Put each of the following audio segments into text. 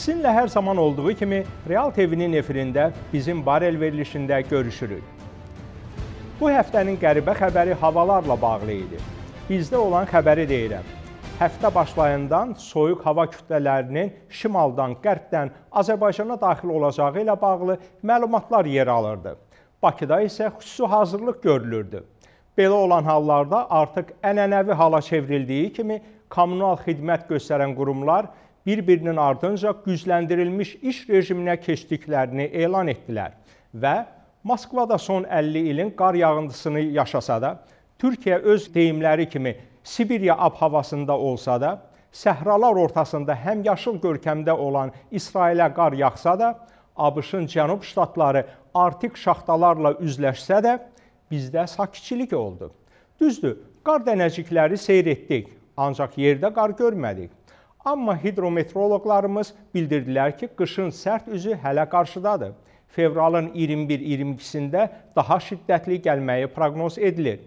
Sizinlə hər zaman olduğu kimi Real TV-nin efirində bizim barel verilişində görüşürük. Bu həftənin qəribə xəbəri havalarla bağlı idi. Bizdə olan xəbəri deyirəm. Həftə başlayından soyuq hava kütlələrinin şimaldan, qərbdən Azərbaycana daxil olacağı ilə bağlı məlumatlar yer alırdı. Bakıda isə xüsusi hazırlıq görülürdü. Belə olan hallarda artıq ənənəvi hala çevrildiyi kimi kommunal xidmət göstərən qurumlar bir-birinin ardınca gücləndirilmiş iş rejiminə keçdiklərini elan etdilər və Moskvada son 50 ilin qar yağıntısını yaşasa da, Türkiyə öz deyimləri kimi Sibiriya abhavasında olsa da, səhralar ortasında həm yaşıl görkəmdə olan İsrailə qar yağsa da, ABŞ-ın cənub ştatları artıq şaxtalarla üzləşsə də, bizdə sakitçilik oldu. Düzdür, qar dənəcikləri seyr etdik, ancaq yerdə qar görmədik. Amma hidrometroloqlarımız bildirdilər ki, qışın sərt üzü hələ qarşıdadır. Fevralın 21-22-sində daha şiddətli gəlməyi proqnoz edilir.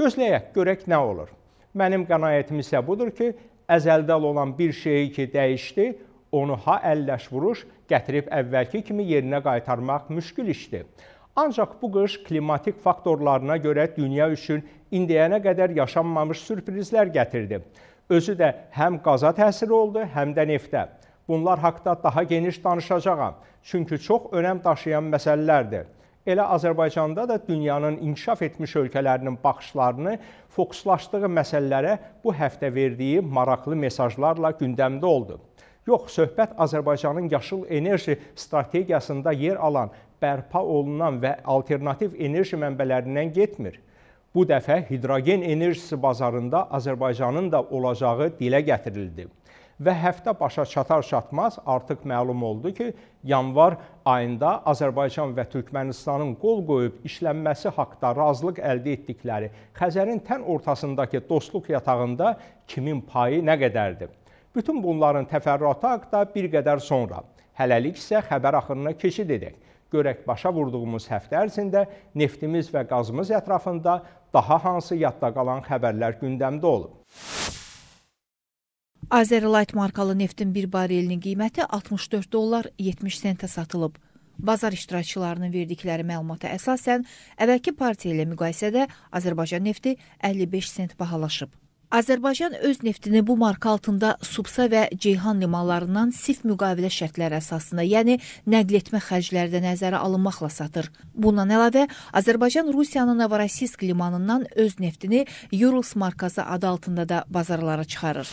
Gözləyək, görək nə olur. Mənim qənaətim isə budur ki, əzəldən olan bir şeyi ki, dəyişdi, onu ha əlləş vuruş gətirib əvvəlki kimi yerinə qaytarmaq müşkül işdir. Ancaq bu qış klimatik faktorlarına görə dünya üçün indiyənə qədər yaşanmamış sürprizlər gətirdi. Özü də həm qaza təsir oldu, həm də neftə. Bunlar haqda daha geniş danışacağam, çünki çox önəm daşıyan məsələlərdir. Elə Azərbaycanda da dünyanın inkişaf etmiş ölkələrinin baxışlarını fokuslaşdığı məsələlərə bu həftə verdiyi maraqlı mesajlarla gündəmdə oldu. Yox, söhbət Azərbaycanın yaşıl enerji strategiyasında yer alan, bərpa olunan və alternativ enerji mənbələrindən getmir bu dəfə hidrogen enerjisi bazarında Azərbaycanın da olacağı dilə gətirildi və həftə başa çatar çatmaz artıq məlum oldu ki, yanvar ayında Azərbaycan və Türkmənistanın qol qoyub işlənməsi haqqında razılıq əldə etdikləri Xəzərin tən ortasındakı dostluq yatağında kimin payı nə qədərdir? Bütün bunların təfərrüatı haqqında bir qədər sonra. Hələlik isə xəbər axırına keçid edək. Görək başa vurduğumuz həftə ərzində neftimiz və qazımız ətrafında daha hansı yadda qalan xəbərlər gündəmdə olub? Azerlight markalı neftin bir barelinin qiyməti 64 dollar 70 sentə satılıb. Bazar iştirakçılarının verdikləri məlumata əsasən, əvvəlki partiya ilə müqayisədə Azərbaycan nefti 55 sent bahalaşıb. Azərbaycan öz neftini bu marka altında Subsa və Ceyhan limanlarından sif müqavilə şərtləri əsasında, yəni nəql etmə xərcləri də nəzərə alınmaqla satır. Bundan əlavə, Azərbaycan Rusiyanın Novorossiysk limanından öz neftini Urals markası adı altında da bazarlara çıxarır.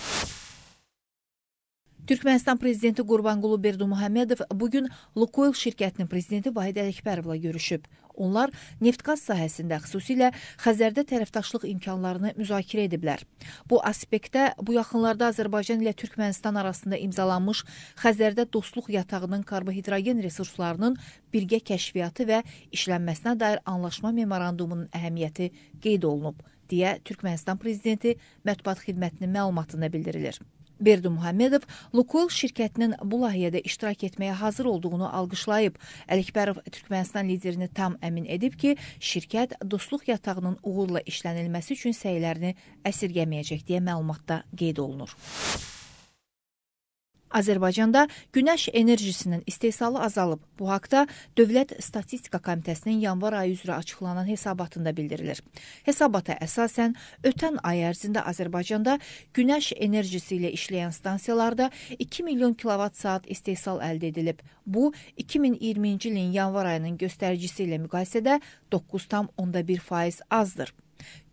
Türkmənistan prezidenti Qurbanqulu Berdiməhəmmədov bu gün Lukoil şirkətinin prezidenti Vahid Ələkbərovla görüşüb. Onlar neft-qaz sahəsində xüsusilə Xəzərdə tərəfdaşlıq imkanlarını müzakirə ediblər. Bu aspektdə bu yaxınlarda Azərbaycan ilə Türkmənistan arasında imzalanmış Xəzərdə dostluq yatağının karbohidrogen resurslarının birgə kəşfiyyatı və işlənməsinə dair anlaşma memorandumunun əhəmiyyəti qeyd olunub deyə Türkmənistan prezidenti mətbuat xidmətinin məlumatında bildirilir. Berdi Muhammedov Lukoil şirkətinin bu layihədə iştirak etməyə hazır olduğunu alqışlayıb. Əlikbərov Türkmənistan liderini tam əmin edib ki, şirkət dostluq yatağının uğurla işlənilməsi üçün səylərini əsirgəməyəcək deyə məlumatda qeyd olunur. Azərbaycanda günəş enerjisinin istehsalı azalıb. Bu haqda Dövlət Statistika Komitəsinin yanvar ayı üzrə açıqlanan hesabatında bildirilir. Hesabata əsasən ötən ay ərzində Azərbaycanda günəş enerjisi ilə işləyən stansiyalarda 2 milyon kilovat saat istehsal əldə edilib. Bu 2020-ci ilin yanvar ayının göstəricisi ilə müqayisədə 9,1% azdır.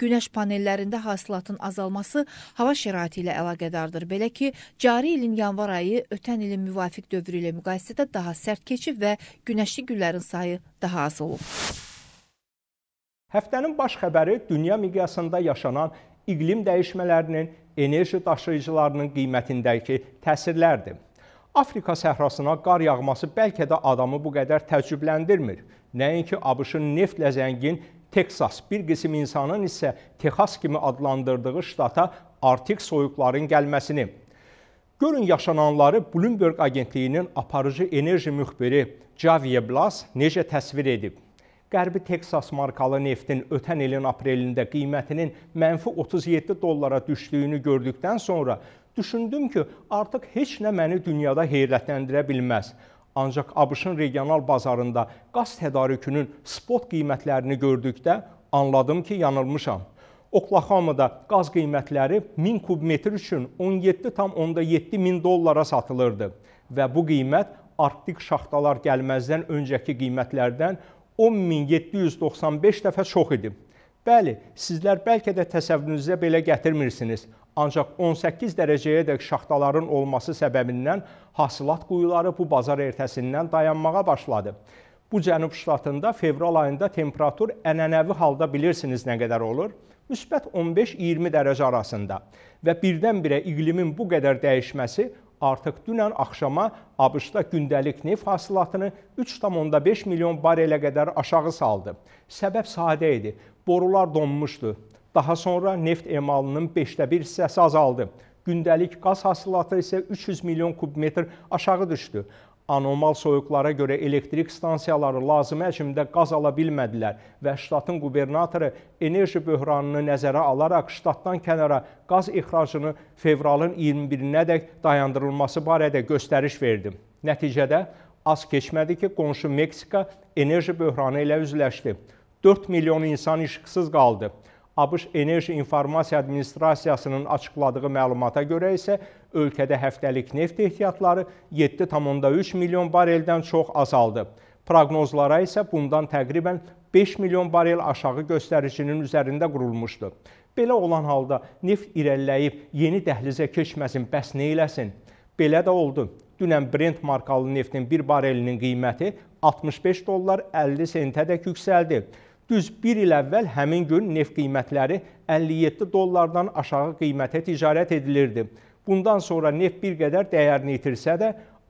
Günəş panellərində hasilatın azalması hava şəraiti ilə əlaqədardır. Belə ki, cari ilin yanvar ayı ötən ilin müvafiq dövrü ilə müqayisədə daha sərt keçib və günəşli günlərin sayı daha az olub. Həftənin baş xəbəri dünya miqyasında yaşanan iqlim dəyişmələrinin, enerji daşıyıcılarının qiymətindəki təsirlərdir. Afrika səhrasına qar yağması bəlkə də adamı bu qədər təəccübləndirmir. Nəinki ABŞ-ın neftlə zəngin Teksas, bir qism insanın isə Texas kimi adlandırdığı ştata artıq soyuqların gəlməsini. Görün yaşananları Bloomberg agentliyinin aparıcı enerji müxbiri Javier Blas necə təsvir edib. Qərbi Teksas markalı neftin ötən ilin aprelində qiymətinin mənfi 37 dollara düşdüyünü gördükdən sonra düşündüm ki, artıq heç nə məni dünyada heyrətləndirə bilməz. Ancaq ABŞ-ın regional bazarında qaz tədarükünün spot qiymətlərini gördükdə anladım ki, yanılmışam. Oklahamada qaz qiymətləri 1000 kubmetr üçün 17,7 min dollara satılırdı və bu qiymət Arktik şaxtalar gəlməzdən öncəki qiymətlərdən 10795 dəfə çox idi. Bəli, sizlər bəlkə də təsəvvürünüzə belə gətirmirsiniz, Ancaq 18 dərəcəyədək şaxtaların olması səbəbindən hasilat quyuları bu bazar ertəsindən dayanmağa başladı. Bu cənub ştatında fevral ayında temperatur ənənəvi halda bilirsiniz nə qədər olur? Müsbət 15-20 dərəcə arasında. Və birdən-birə iqlimin bu qədər dəyişməsi artıq dünən axşama ABŞ-da gündəlik neft hasilatını 3,5 milyon barelə qədər aşağı saldı. Səbəb sadə idi. Borular donmuşdu. Daha sonra neft emalının 5də 1 hissəsi azaldı. Gündəlik qaz hasilatı isə 300 milyon kubmetr aşağı düşdü. Anomal soyuqlara görə elektrik stansiyaları lazım həcmdə qaz ala bilmədilər və ştatın qubernatoru enerji böhranını nəzərə alaraq ştatdan kənara qaz ixracını fevralın 21-nədək dayandırılması barədə göstəriş verdi. Nəticədə az keçmədi ki, qonşu Meksika enerji böhranı ilə üzləşdi. 4 milyon insan işıqsız qaldı. ABŞ Enerji İnformasiya Administrasiyasının açıqladığı məlumata görə isə ölkədə həftəlik neft ehtiyatları 7,3 milyon bareldən çox azaldı. Proqnozlara isə bundan təqribən 5 milyon barel aşağı göstəricinin üzərində qurulmuşdu. Belə olan halda neft irəliləyib yeni dəhlizə keçməsin, bəs nə eləsin? Belə də oldu. Dünən Brent markalı neftin bir barelinin qiyməti 65 dollar 50 sentədək yüksəldi. Düz bir il əvvəl həmin gün neft qiymətləri 57 dollardan aşağı qiymətə ticarət edilirdi. Bundan sonra neft bir qədər dəyərini itirsə də,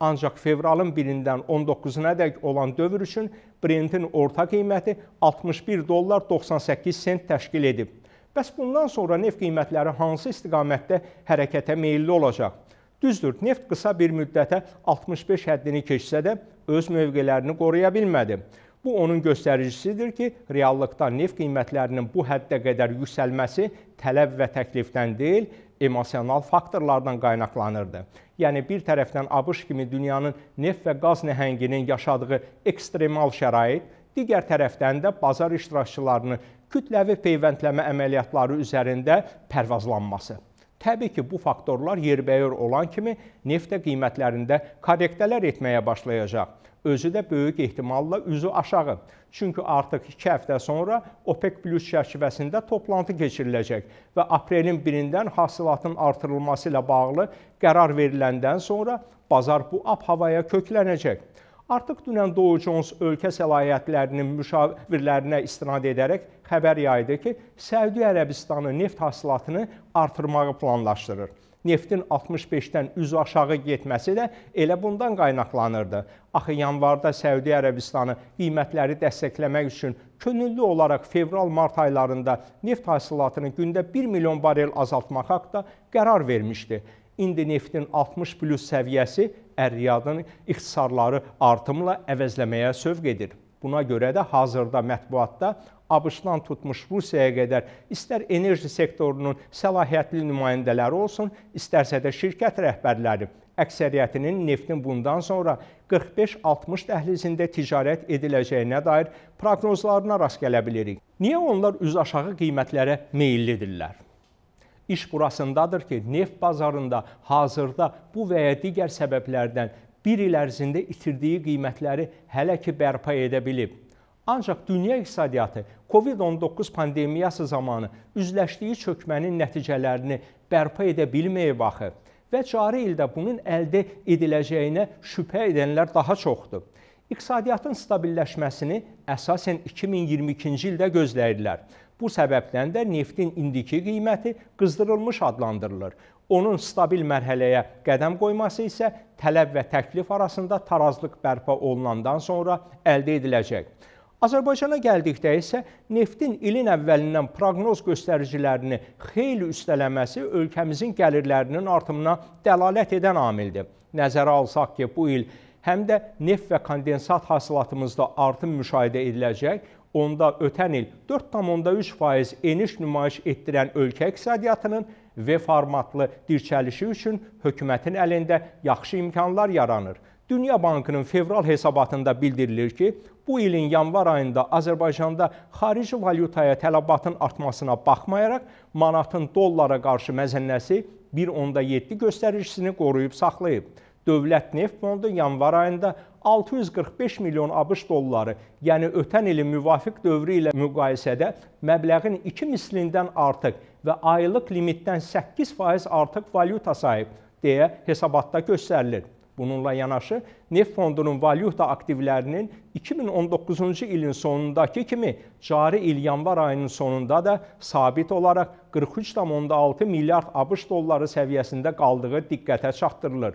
ancaq fevralın 1-dən 19-una dək olan dövr üçün Brent-in orta qiyməti 61 dollar 98 sent təşkil edib. Bəs bundan sonra neft qiymətləri hansı istiqamətdə hərəkətə meylli olacaq? Düzdür, neft qısa bir müddətə 65 həddini keçsə də öz mövqelərini qoruya bilmədi. Bu onun göstəricisidir ki, reallıqda neft qiymətlərinin bu həddə qədər yüksəlməsi tələb və təklifdən deyil, emosional faktorlardan qaynaqlanırdı. Yəni bir tərəfdən ABŞ kimi dünyanın neft və qaz nəhənginin yaşadığı ekstremal şərait, digər tərəfdən də bazar iştirakçılarını kütləvi peyvəndləmə əməliyyatları üzərində pərvazlanması. Təbii ki, bu faktorlar yerbəyər olan kimi neftə qiymətlərində korrektələr etməyə başlayacaq özü də böyük ehtimalla üzü aşağı. Çünki artıq 2 həftə sonra OPEC Plus çərçivəsində toplantı keçiriləcək və aprelin 1-dən hasilatın artırılması ilə bağlı qərar veriləndən sonra bazar bu ab havaya köklənəcək. Artıq dünən Dow Jones ölkə səlahiyyətlərinin müşavirlərinə istinad edərək xəbər yaydı ki, Səudi Ərəbistanı neft hasilatını artırmağı planlaşdırır neftin 65-dən üzü aşağı getməsi də elə bundan qaynaqlanırdı. Axı yanvarda Səudi Ərəbistanı qiymətləri dəstəkləmək üçün könüllü olaraq fevral-mart aylarında neft hasilatını gündə 1 milyon barel azaltmaq haqqında qərar vermişdi. İndi neftin 60 plus səviyyəsi əryadın ixtisarları artımla əvəzləməyə sövq edir. Buna görə də hazırda mətbuatda ABŞ-dan tutmuş Rusiyaya qədər istər enerji sektorunun səlahiyyətli nümayəndələri olsun, istərsə də şirkət rəhbərləri əksəriyyətinin neftin bundan sonra 45-60 dəhlizində ticarət ediləcəyinə dair proqnozlarına rast gələ bilirik. Niyə onlar üzaşağı qiymətlərə meyllidirlər? İş burasındadır ki, neft bazarında hazırda bu və ya digər səbəblərdən bir il ərzində itirdiyi qiymətləri hələ ki bərpa edə bilib. Ancaq dünya iqtisadiyyatı COVID-19 pandemiyası zamanı üzləşdiyi çökmənin nəticələrini bərpa edə bilməyib axı və cari ildə bunun əldə ediləcəyinə şübhə edənlər daha çoxdur. İqtisadiyyatın stabilləşməsini əsasən 2022-ci ildə gözləyirlər. Bu səbəbdən də neftin indiki qiyməti qızdırılmış adlandırılır. Onun stabil mərhələyə qədəm qoyması isə tələb və təklif arasında tarazlıq bərpa olunandan sonra əldə ediləcək. Azərbaycana gəldikdə isə neftin ilin əvvəlindən proqnoz göstəricilərini xeyli üstələməsi ölkəmizin gəlirlərinin artımına dəlalət edən amildir. Nəzərə alsaq ki, bu il həm də neft və kondensat hasilatımızda artım müşahidə ediləcək, onda ötən il 4,3% eniş nümayiş etdirən ölkə iqtisadiyyatının V formatlı dirçəlişi üçün hökumətin əlində yaxşı imkanlar yaranır. Dünya Bankının fevral hesabatında bildirilir ki, bu ilin yanvar ayında Azərbaycanda xarici valyutaya tələbatın artmasına baxmayaraq manatın dollara qarşı məzənnəsi 1.7 göstəricisini qoruyub saxlayıb. Dövlət Neft Fondu yanvar ayında 645 milyon ABŞ dolları, yəni ötən ilin müvafiq dövrü ilə müqayisədə məbləğin 2 mislindən artıq və aylıq limitdən 8% artıq valyuta sahib deyə hesabatda göstərilir. Bununla yanaşı, neft fondunun valyuta aktivlərinin 2019-cu ilin sonundakı kimi cari il yanvar ayının sonunda da sabit olaraq 43,6 milyard ABŞ dolları səviyyəsində qaldığı diqqətə çatdırılır.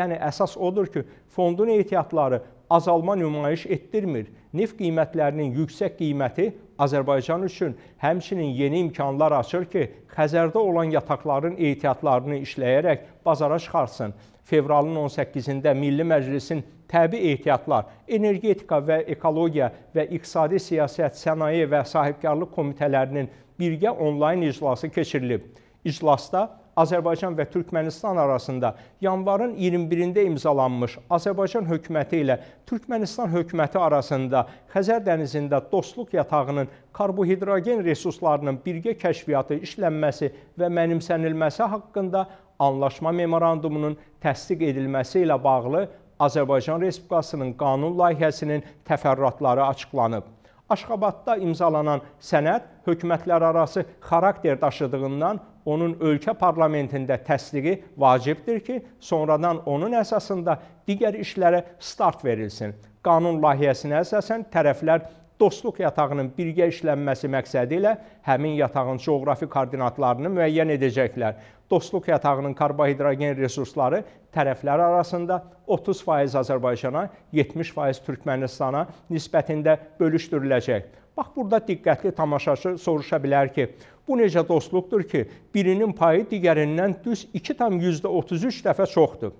Yəni əsas odur ki, fondun ehtiyatları azalma nümayiş etdirmir. Neft qiymətlərinin yüksək qiyməti Azərbaycan üçün həmçinin yeni imkanlar açır ki, Xəzərdə olan yataqların ehtiyatlarını işləyərək bazara çıxarsın fevralın 18-də Milli Məclisin təbii ehtiyatlar, energetika və ekologiya və iqtisadi siyasət, sənaye və sahibkarlıq komitələrinin birgə onlayn iclası keçirilib. İclasda Azərbaycan və Türkmənistan arasında yanvarın 21-də imzalanmış Azərbaycan hökuməti ilə Türkmənistan hökuməti arasında Xəzər dənizində dostluq yatağının karbohidrogen resurslarının birgə kəşfiyyatı işlənməsi və mənimsənilməsi haqqında anlaşma memorandumunun təsdiq edilməsi ilə bağlı Azərbaycan Respublikasının qanun layihəsinin təfərrüatları açıqlanıb. Aşxabadda imzalanan sənəd hökumətlərarası xarakter daşıdığından onun ölkə parlamentində təsdiqi vacibdir ki, sonradan onun əsasında digər işlərə start verilsin. Qanun layihəsinə əsasən tərəflər Dostluq yatağının birgə işlənməsi məqsədi ilə həmin yatağın coğrafi koordinatlarını müəyyən edəcəklər. Dostluq yatağının karbohidrogen resursları tərəflər arasında 30% Azərbaycana, 70% Türkmənistana nisbətində bölüşdürüləcək. Bax, burada diqqətli tamaşaçı soruşa bilər ki, bu necə dostluqdur ki, birinin payı digərindən düz 2,33 dəfə çoxdur.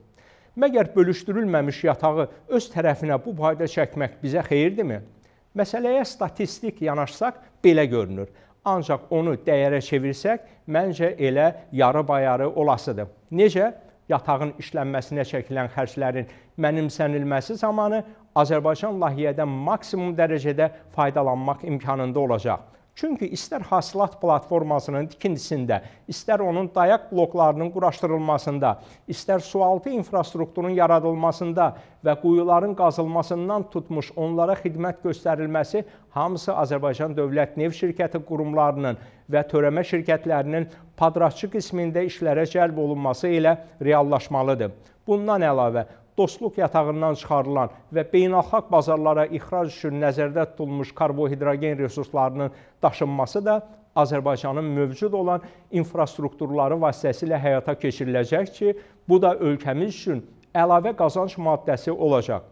Məgər bölüşdürülməmiş yatağı öz tərəfinə bu payda çəkmək bizə xeyirdirmi? Məsələyə statistik yanaşsaq belə görünür. Ancaq onu dəyərə çevirsək, məncə elə yarı bayarı olasıdır. Necə? Yatağın işlənməsinə çəkilən xərclərin mənimsənilməsi zamanı Azərbaycan layihədən maksimum dərəcədə faydalanmaq imkanında olacaq. Çünki istər hasilat platformasının tikintisində, istər onun dayaq bloklarının quraşdırılmasında, istər sualtı infrastrukturun yaradılmasında və quyuların qazılmasından tutmuş onlara xidmət göstərilməsi hamısı Azərbaycan Dövlət Neft Şirkəti qurumlarının və törəmə şirkətlərinin padratçı qismində işlərə cəlb olunması ilə reallaşmalıdır. Bundan əlavə, dostluq yatağından çıxarılan və beynəlxalq bazarlara ixrac üçün nəzərdə tutulmuş karbohidrogen resurslarının daşınması da Azərbaycanın mövcud olan infrastrukturları vasitəsilə həyata keçiriləcək ki, bu da ölkəmiz üçün əlavə qazanc maddəsi olacaq.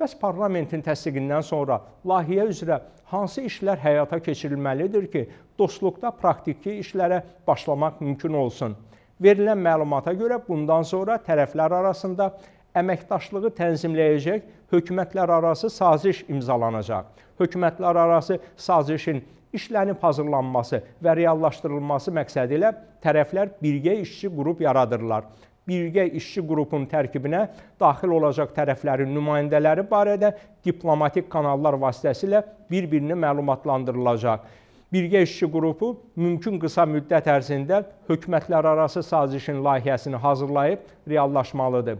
Bəs parlamentin təsdiqindən sonra layihə üzrə hansı işlər həyata keçirilməlidir ki, dostluqda praktiki işlərə başlamaq mümkün olsun? Verilən məlumata görə bundan sonra tərəflər arasında əməkdaşlığı tənzimləyəcək hökumətlərarası saziş imzalanacaq. Hökumətlərarası sazişin işlənib hazırlanması və reallaşdırılması məqsədi ilə tərəflər birgə işçi qrup yaradırlar. Birgə işçi qrupunun tərkibinə daxil olacaq tərəflərin nümayəndələri barədə diplomatik kanallar vasitəsilə bir-birini məlumatlandırılacaq. Birgə işçi qrupu mümkün qısa müddət ərzində hökumətlərarası sazişin layihəsini hazırlayıb reallaşmalıdır.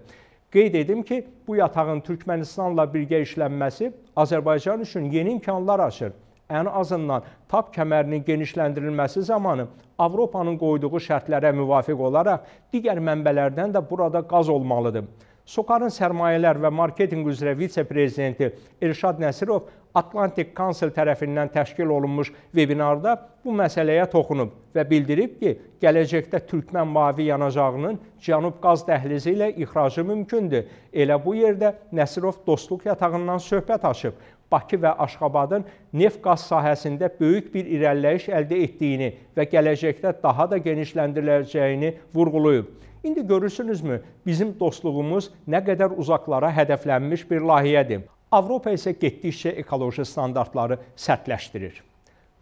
Qeyd edim ki, bu yatağın Türkmənistanla birgə işlənməsi Azərbaycan üçün yeni imkanlar açır. Ən azından TAP kəmərinin genişləndirilməsi zamanı Avropanın qoyduğu şərtlərə müvafiq olaraq digər mənbələrdən də burada qaz olmalıdır. SOCAR-ın sərmayələr və marketinq üzrə vitse-prezidenti Elşad Nəsirov Atlantik Council tərəfindən təşkil olunmuş vebinarda bu məsələyə toxunub və bildirib ki, gələcəkdə türkmən mavi yanacağının Cənub qaz dəhlizi ilə ixracı mümkündür. Elə bu yerdə Nəsirov dostluq yatağından söhbət açıb. Bakı və Aşqabadın neft qaz sahəsində böyük bir irəliləyiş əldə etdiyini və gələcəkdə daha da genişləndiriləcəyini vurğulayıb. İndi görürsünüzmü, bizim dostluğumuz nə qədər uzaqlara hədəflənmiş bir layihədir. Avropa isə getdikcə ekoloji standartları sərtləşdirir.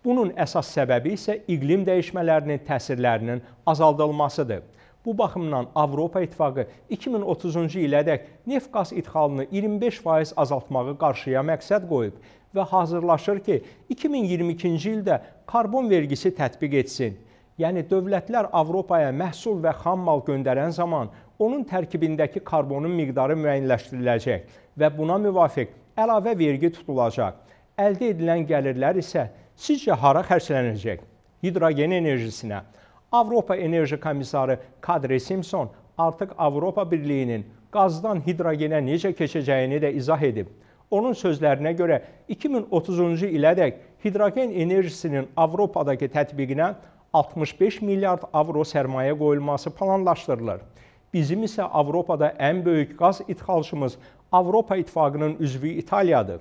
Bunun əsas səbəbi isə iqlim dəyişmələrinin təsirlərinin azaldılmasıdır. Bu baxımdan Avropa İttifaqı 2030-cu ilədək neft qaz idxalını 25% azaltmağı qarşıya məqsəd qoyub və hazırlaşır ki, 2022-ci ildə karbon vergisi tətbiq etsin. Yəni dövlətlər Avropaya məhsul və xam mal göndərən zaman onun tərkibindəki karbonun miqdarı müəyyənləşdiriləcək və buna müvafiq əlavə vergi tutulacaq. Əldə edilən gəlirlər isə sizcə hara xərclənəcək? Hidrogen enerjisinə. Avropa Enerji Komissarı Kadri Simpson artıq Avropa Birliyinin qazdan hidrogenə necə keçəcəyini də izah edib. Onun sözlərinə görə 2030-cu ilədək hidrogen enerjisinin Avropadakı tətbiqinə 65 milyard avro sərmayə qoyulması planlaşdırılır. Bizim isə Avropada ən böyük qaz idxalçımız Avropa İttifaqının üzvü İtaliyadır.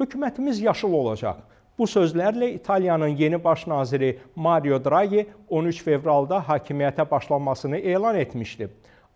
Hökumətimiz yaşıl olacaq. Bu sözlərlə İtaliyanın yeni baş naziri Mario Draghi 13 fevralda hakimiyyətə başlanmasını elan etmişdi.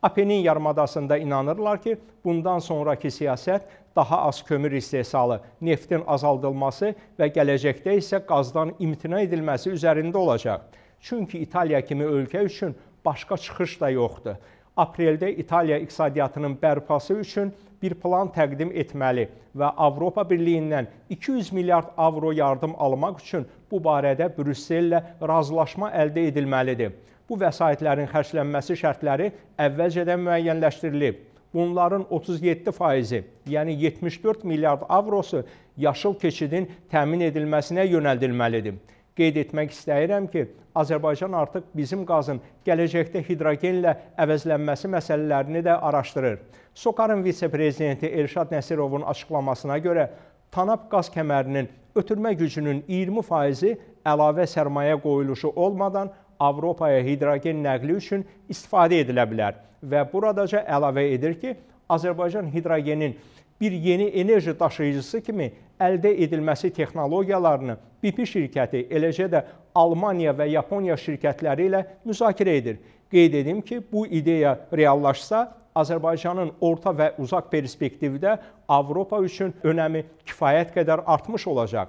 Apenin yarımadasında inanırlar ki, bundan sonraki siyasət daha az kömür istehsalı, neftin azaldılması və gələcəkdə isə qazdan imtina edilməsi üzərində olacaq. Çünki İtaliya kimi ölkə üçün başqa çıxış da yoxdur. Apreldə İtaliya iqtisadiyyatının bərpası üçün bir plan təqdim etməli və Avropa Birliyindən 200 milyard avro yardım almaq üçün bu barədə Brüssellə razılaşma əldə edilməlidir. Bu vəsaitlərin xərclənməsi şərtləri əvvəlcədən müəyyənləşdirilib. Bunların 37 faizi, yəni 74 milyard avrosu yaşıl keçidin təmin edilməsinə yönəldilməlidir qeyd etmək istəyirəm ki, Azərbaycan artıq bizim qazın gələcəkdə hidrogenlə əvəzlənməsi məsələlərini də araşdırır. Sokarın vitse-prezidenti Elşad Nəsirovun açıqlamasına görə Tanap qaz kəmərinin ötürmə gücünün 20%-i əlavə sərmayə qoyuluşu olmadan Avropaya hidrogen nəqli üçün istifadə edilə bilər və buradaca əlavə edir ki, Azərbaycan hidrogenin bir yeni enerji daşıyıcısı kimi əldə edilməsi texnologiyalarını BP şirkəti, eləcə də Almaniya və Yaponiya şirkətləri ilə müzakirə edir. Qeyd edim ki, bu ideya reallaşsa, Azərbaycanın orta və uzaq perspektivdə Avropa üçün önəmi kifayət qədər artmış olacaq.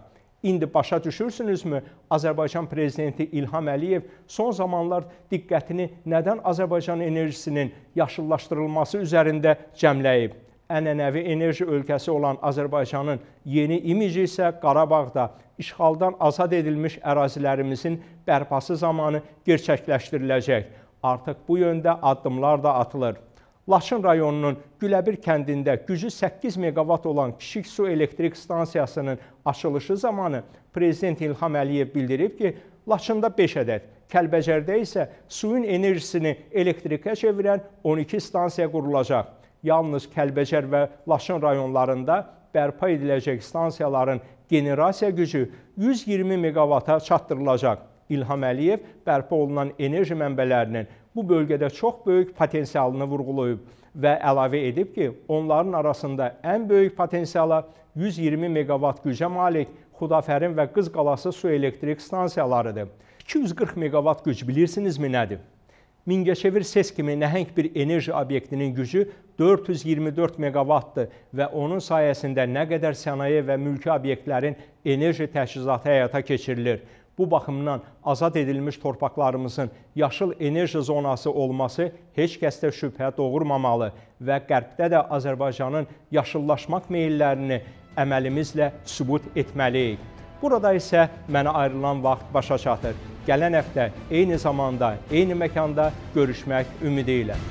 İndi başa düşürsünüzmü, Azərbaycan prezidenti İlham Əliyev son zamanlar diqqətini nədən Azərbaycan enerjisinin yaşıllaşdırılması üzərində cəmləyib? ənənəvi enerji ölkəsi olan Azərbaycanın yeni imici isə Qarabağda işğaldan azad edilmiş ərazilərimizin bərpası zamanı gerçəkləşdiriləcək. Artıq bu yöndə addımlar da atılır. Laçın rayonunun Güləbir kəndində gücü 8 meqavat olan kiçik su elektrik stansiyasının açılışı zamanı prezident İlham Əliyev bildirib ki, Laçında 5 ədəd, Kəlbəcərdə isə suyun enerjisini elektrikə çevirən 12 stansiya qurulacaq yalnız Kəlbəcər və Laçın rayonlarında bərpa ediləcək stansiyaların generasiya gücü 120 meqavata çatdırılacaq. İlham Əliyev bərpa olunan enerji mənbələrinin bu bölgədə çox böyük potensialını vurğulayıb və əlavə edib ki, onların arasında ən böyük potensiala 120 meqavat gücə malik Xudafərin və Qız qalası su elektrik stansiyalarıdır. 240 meqavat güc bilirsinizmi nədir? Mingəçevir SES kimi nəhəng bir enerji obyektinin gücü 424 meqavattdır və onun sayəsində nə qədər sənaye və mülki obyektlərin enerji təchizatı həyata keçirilir. Bu baxımdan azad edilmiş torpaqlarımızın yaşıl enerji zonası olması heç kəsdə şübhə doğurmamalı və Qərbdə də Azərbaycanın yaşıllaşmaq meyillərini əməlimizlə sübut etməliyik. Burada isə mənə ayrılan vaxt başa çatır. Gələn həftə eyni zamanda, eyni məkanda görüşmək ümidi ilə.